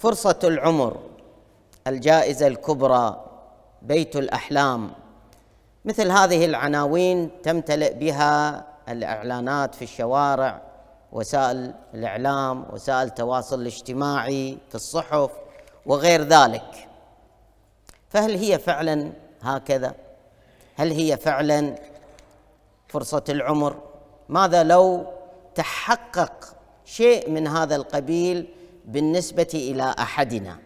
فرصة العمر الجائزة الكبرى بيت الأحلام مثل هذه العناوين تمتلئ بها الإعلانات في الشوارع وسائل الإعلام وسائل التواصل الاجتماعي في الصحف وغير ذلك فهل هي فعلا هكذا؟ هل هي فعلا فرصة العمر؟ ماذا لو تحقق شيء من هذا القبيل بالنسبه الى احدنا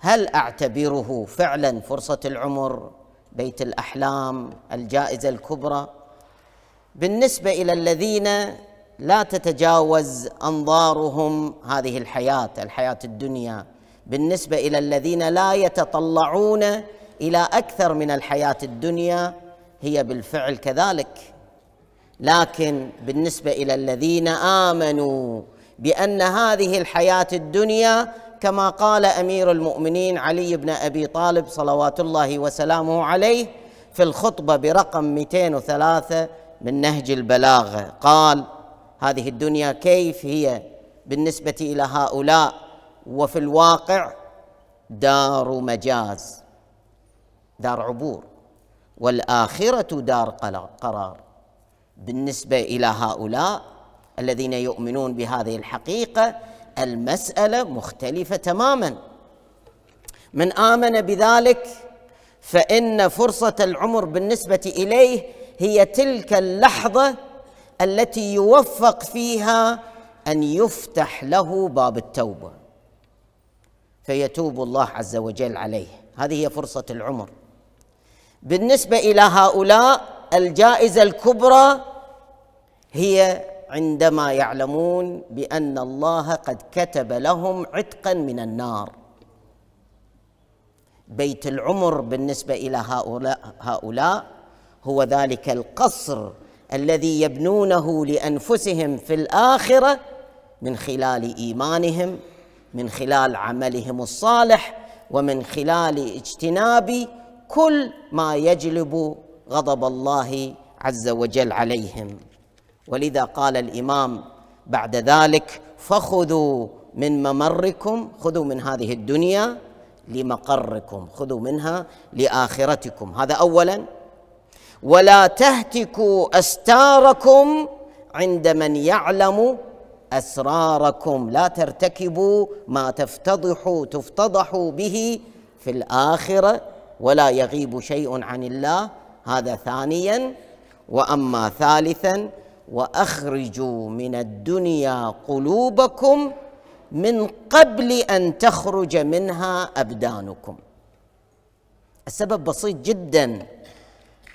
هل اعتبره فعلا فرصه العمر بيت الاحلام الجائزه الكبرى بالنسبه الى الذين لا تتجاوز انظارهم هذه الحياه الحياه الدنيا بالنسبه الى الذين لا يتطلعون الى اكثر من الحياه الدنيا هي بالفعل كذلك لكن بالنسبه الى الذين امنوا بان هذه الحياه الدنيا كما قال امير المؤمنين علي بن ابي طالب صلوات الله وسلامه عليه في الخطبه برقم 203 من نهج البلاغه قال هذه الدنيا كيف هي بالنسبه الى هؤلاء وفي الواقع دار مجاز دار عبور والاخره دار قرار بالنسبه الى هؤلاء الذين يؤمنون بهذه الحقيقه المساله مختلفه تماما من امن بذلك فان فرصه العمر بالنسبه اليه هي تلك اللحظه التي يوفق فيها ان يفتح له باب التوبه فيتوب الله عز وجل عليه هذه هي فرصه العمر بالنسبه الى هؤلاء الجائزه الكبرى هي عندما يعلمون بان الله قد كتب لهم عتقا من النار بيت العمر بالنسبه الى هؤلاء هؤلاء هو ذلك القصر الذي يبنونه لانفسهم في الاخره من خلال ايمانهم من خلال عملهم الصالح ومن خلال اجتناب كل ما يجلب غضب الله عز وجل عليهم ولذا قال الامام بعد ذلك فخذوا من ممركم خذوا من هذه الدنيا لمقركم خذوا منها لاخرتكم هذا اولا ولا تهتكوا استاركم عند من يعلم اسراركم لا ترتكبوا ما تفتضحوا تفتضحوا به في الاخره ولا يغيب شيء عن الله هذا ثانيا واما ثالثا واخرجوا من الدنيا قلوبكم من قبل ان تخرج منها ابدانكم السبب بسيط جدا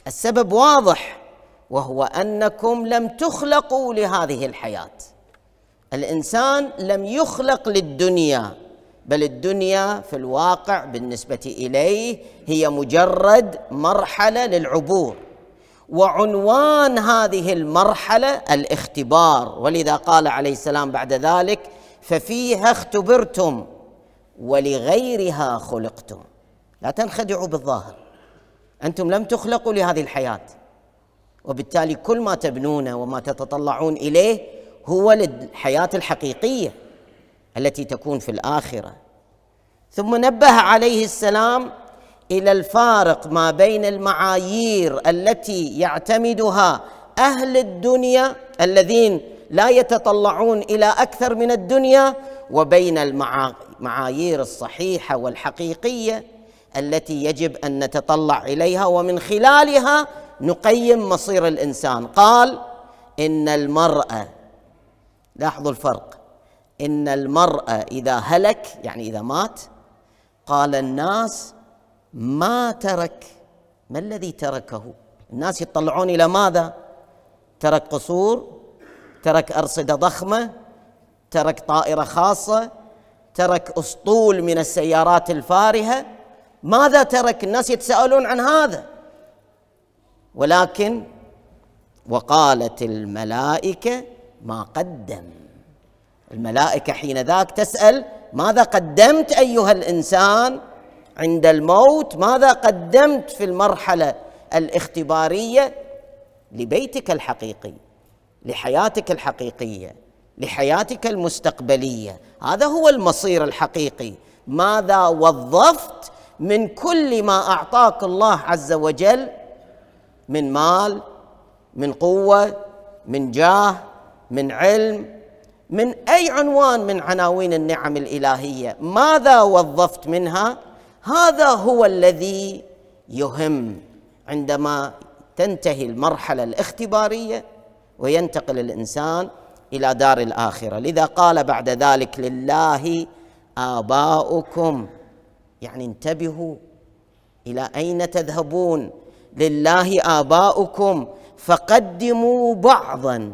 السبب واضح وهو انكم لم تخلقوا لهذه الحياه الانسان لم يخلق للدنيا بل الدنيا في الواقع بالنسبه اليه هي مجرد مرحله للعبور وعنوان هذه المرحله الاختبار ولذا قال عليه السلام بعد ذلك ففيها اختبرتم ولغيرها خلقتم لا تنخدعوا بالظاهر انتم لم تخلقوا لهذه الحياه وبالتالي كل ما تبنونه وما تتطلعون اليه هو للحياه الحقيقيه التي تكون في الاخره ثم نبه عليه السلام الى الفارق ما بين المعايير التي يعتمدها اهل الدنيا الذين لا يتطلعون الى اكثر من الدنيا وبين المعايير الصحيحه والحقيقيه التي يجب ان نتطلع اليها ومن خلالها نقيم مصير الانسان قال ان المراه لاحظوا الفرق ان المراه اذا هلك يعني اذا مات قال الناس ما ترك ما الذي تركه الناس يطلعون الى ماذا ترك قصور ترك ارصده ضخمه ترك طائره خاصه ترك اسطول من السيارات الفارهه ماذا ترك الناس يتساءلون عن هذا ولكن وقالت الملائكه ما قدم الملائكه حين ذاك تسال ماذا قدمت ايها الانسان عند الموت ماذا قدمت في المرحله الاختباريه لبيتك الحقيقي لحياتك الحقيقيه لحياتك المستقبليه هذا هو المصير الحقيقي ماذا وظفت من كل ما اعطاك الله عز وجل من مال من قوه من جاه من علم من اي عنوان من عناوين النعم الالهيه ماذا وظفت منها هذا هو الذي يهم عندما تنتهي المرحله الاختباريه وينتقل الانسان الى دار الاخره لذا قال بعد ذلك لله اباؤكم يعني انتبهوا الى اين تذهبون لله اباؤكم فقدموا بعضا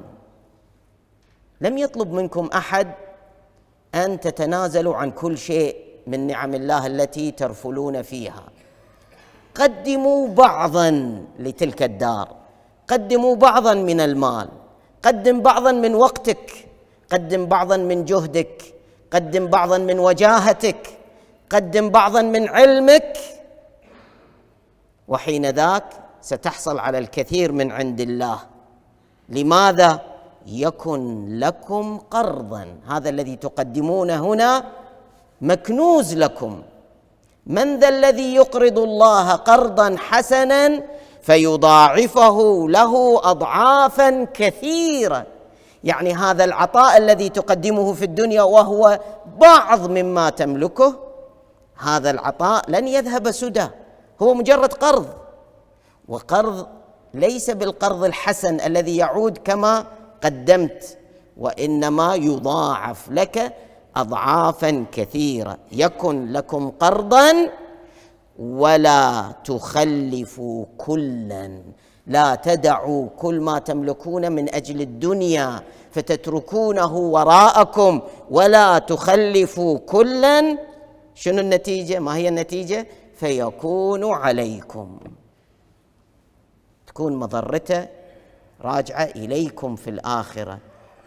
لم يطلب منكم احد ان تتنازلوا عن كل شيء من نعم الله التي ترفلون فيها قدموا بعضا لتلك الدار قدموا بعضا من المال قدم بعضا من وقتك قدم بعضا من جهدك قدم بعضا من وجاهتك قدم بعضا من علمك وحين ذاك ستحصل على الكثير من عند الله لماذا يكن لكم قرضا هذا الذي تقدمونه هنا مكنوز لكم من ذا الذي يقرض الله قرضا حسنا فيضاعفه له اضعافا كثيره يعني هذا العطاء الذي تقدمه في الدنيا وهو بعض مما تملكه هذا العطاء لن يذهب سدى هو مجرد قرض وقرض ليس بالقرض الحسن الذي يعود كما قدمت وانما يضاعف لك اضعافا كثيره يكن لكم قرضا ولا تخلفوا كلا لا تدعوا كل ما تملكون من اجل الدنيا فتتركونه وراءكم ولا تخلفوا كلا شنو النتيجه ما هي النتيجه فيكون عليكم تكون مضرته راجعه اليكم في الاخره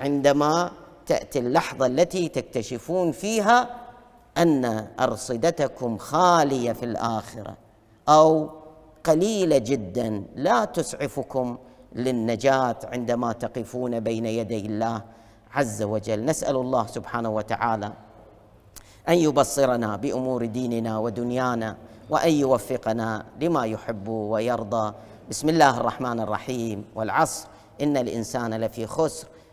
عندما تأتي اللحظة التي تكتشفون فيها أن أرصدتكم خالية في الآخرة أو قليلة جدا لا تسعفكم للنجاة عندما تقفون بين يدي الله عز وجل نسأل الله سبحانه وتعالى أن يبصرنا بأمور ديننا ودنيانا وأن يوفقنا لما يحب ويرضى بسم الله الرحمن الرحيم والعصر إن الإنسان لفي خسر